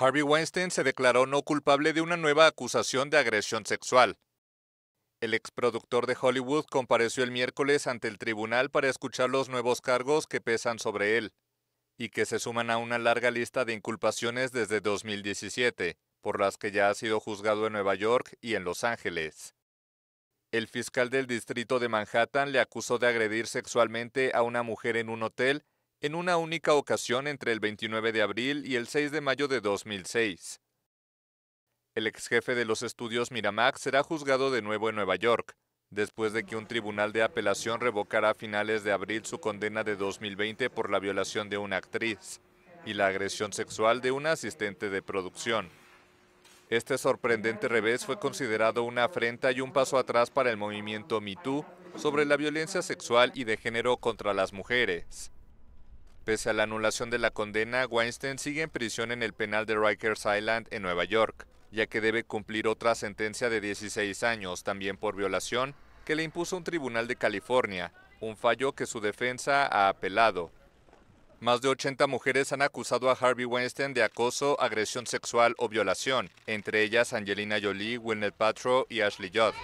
Harvey Weinstein se declaró no culpable de una nueva acusación de agresión sexual. El exproductor de Hollywood compareció el miércoles ante el tribunal para escuchar los nuevos cargos que pesan sobre él y que se suman a una larga lista de inculpaciones desde 2017, por las que ya ha sido juzgado en Nueva York y en Los Ángeles. El fiscal del distrito de Manhattan le acusó de agredir sexualmente a una mujer en un hotel en una única ocasión entre el 29 de abril y el 6 de mayo de 2006. El ex jefe de los estudios Miramax será juzgado de nuevo en Nueva York, después de que un tribunal de apelación revocara a finales de abril su condena de 2020 por la violación de una actriz y la agresión sexual de una asistente de producción. Este sorprendente revés fue considerado una afrenta y un paso atrás para el movimiento MeToo sobre la violencia sexual y de género contra las mujeres. Pese a la anulación de la condena, Weinstein sigue en prisión en el penal de Rikers Island en Nueva York, ya que debe cumplir otra sentencia de 16 años, también por violación, que le impuso un tribunal de California, un fallo que su defensa ha apelado. Más de 80 mujeres han acusado a Harvey Weinstein de acoso, agresión sexual o violación, entre ellas Angelina Jolie, Gwyneth patro y Ashley Judd.